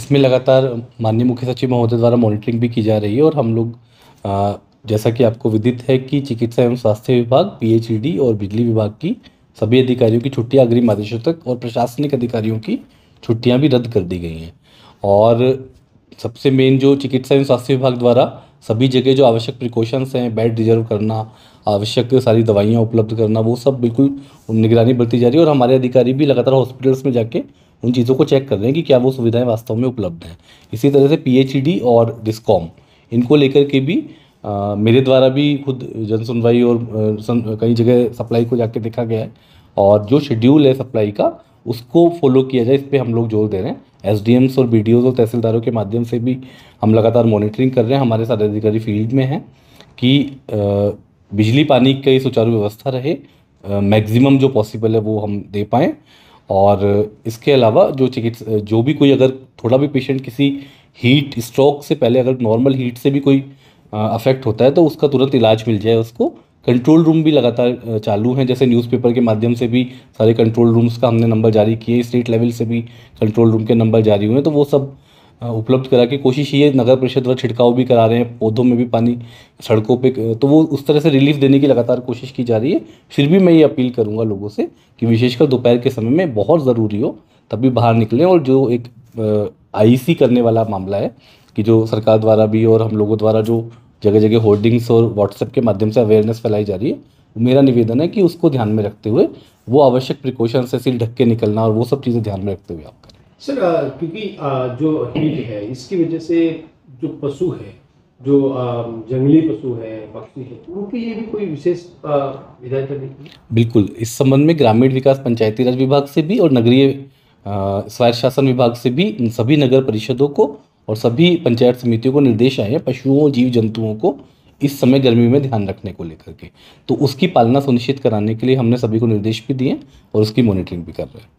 इसमें लगातार माननीय मुख्य सचिव महोदय द्वारा मॉनिटरिंग भी की जा रही है और हम लोग जैसा कि आपको विदित है कि चिकित्सा एवं स्वास्थ्य विभाग पीएचईडी और बिजली विभाग की सभी अधिकारियों की छुट्टियां अग्रिम आदेशों तक और प्रशासनिक अधिकारियों की छुट्टियां भी रद्द कर दी गई हैं और सबसे मेन जो चिकित्सा एवं स्वास्थ्य विभाग द्वारा सभी जगह जो आवश्यक प्रिकॉशंस हैं बेड रिजर्व करना आवश्यक सारी दवाइयाँ उपलब्ध करना वो सब बिल्कुल निगरानी बरती जा रही है और हमारे अधिकारी भी लगातार हॉस्पिटल्स में जाके उन चीज़ों को चेक कर रहे हैं कि क्या वो सुविधाएं वास्तव में उपलब्ध हैं इसी तरह से पीएचईडी और डिस्कॉम इनको लेकर के भी आ, मेरे द्वारा भी खुद जन सुनवाई और आ, कई जगह सप्लाई को जाके देखा गया है और जो शेड्यूल है सप्लाई का उसको फॉलो किया जाए इस पर हम लोग जोर दे रहे हैं एस और बी और तहसीलदारों के माध्यम से भी हम लगातार मॉनिटरिंग कर रहे हैं हमारे सारे अधिकारी फील्ड में हैं कि बिजली पानी की सुचारू व्यवस्था रहे मैक्सिमम जो पॉसिबल है वो हम दे पाएँ और इसके अलावा जो चिकित्स जो भी कोई अगर थोड़ा भी पेशेंट किसी हीट स्ट्रोक से पहले अगर नॉर्मल हीट से भी कोई अफेक्ट होता है तो उसका तुरंत इलाज मिल जाए उसको कंट्रोल रूम भी लगातार चालू हैं जैसे न्यूज़पेपर के माध्यम से भी सारे कंट्रोल रूम्स का हमने नंबर जारी किए स्टेट लेवल से भी कंट्रोल रूम के नंबर जारी हुए हैं तो वो सब उपलब्ध करा के कोशिश ये नगर परिषद व छिड़काव भी करा रहे हैं पौधों में भी पानी सड़कों पे तो वो उस तरह से रिलीफ देने की लगातार कोशिश की जा रही है फिर भी मैं ये अपील करूँगा लोगों से कि विशेषकर दोपहर के समय में बहुत ज़रूरी हो तभी बाहर निकलें और जो एक आईसी e करने वाला मामला है कि जो सरकार द्वारा भी और हम लोगों द्वारा जो जगह जगह होर्डिंग्स और व्हाट्सएप के माध्यम से अवेयरनेस फैलाई जा रही है मेरा निवेदन है कि उसको ध्यान में रखते हुए वो आवश्यक प्रिकॉशन से सील ढक के निकलना और वो सब चीज़ें ध्यान में रखते हुए आप सर क्योंकि जो हीट है इसकी वजह से जो पशु है जो जंगली पशु है पक्षी है उन ये भी कोई विशेष विधायक नहीं बिल्कुल इस संबंध में ग्रामीण विकास पंचायती राज विभाग से भी और नगरीय स्वायत्त शासन विभाग से भी इन सभी नगर परिषदों को और सभी पंचायत समितियों को निर्देश आए हैं पशुओं जीव जंतुओं को इस समय गर्मी में ध्यान रखने को लेकर के तो उसकी पालना सुनिश्चित कराने के लिए हमने सभी को निर्देश भी दिए और उसकी मॉनिटरिंग भी कर रहे हैं